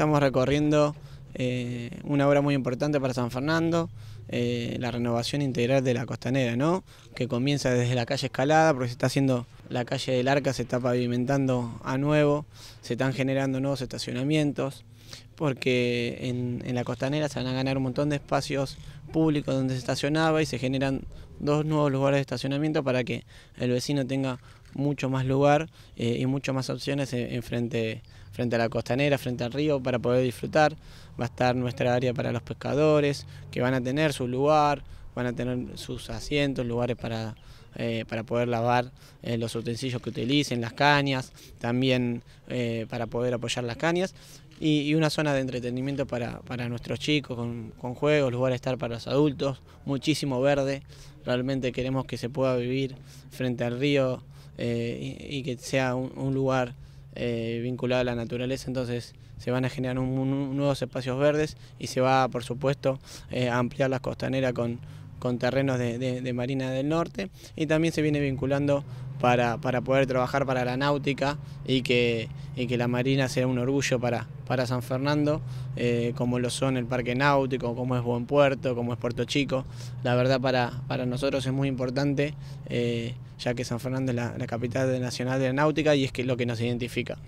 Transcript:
Estamos recorriendo eh, una obra muy importante para San Fernando, eh, la renovación integral de la costanera, ¿no? que comienza desde la calle Escalada, porque se está haciendo la calle del Arca, se está pavimentando a nuevo, se están generando nuevos estacionamientos, porque en, en la costanera se van a ganar un montón de espacios públicos donde se estacionaba y se generan dos nuevos lugares de estacionamiento para que el vecino tenga mucho más lugar eh, y muchas más opciones frente, frente a la costanera, frente al río, para poder disfrutar. Va a estar nuestra área para los pescadores, que van a tener su lugar, van a tener sus asientos, lugares para, eh, para poder lavar eh, los utensilios que utilicen, las cañas, también para poder apoyar las cañas. Y, una zona de entretenimiento para, nuestros chicos, con, juegos, lugar a estar para los adultos, muchísimo verde. Realmente queremos que se pueda vivir frente al río eh, y, que sea un, lugar eh, vinculado a la naturaleza, entonces se van a generar nuevos espacios verdes y se va, por supuesto, eh, a ampliar las costaneras con, con terrenos de, Marina del Norte y también se viene vinculando para, poder trabajar para la náutica y que, que la Marina sea un orgullo para, para San Fernando, eh, como lo son el Parque Náutico, como es Buen Puerto, como es Puerto Chico. La verdad para, nosotros es muy importante, eh, ya que San Fernando es la, la capital nacional de la náutica y es que lo que nos identifica.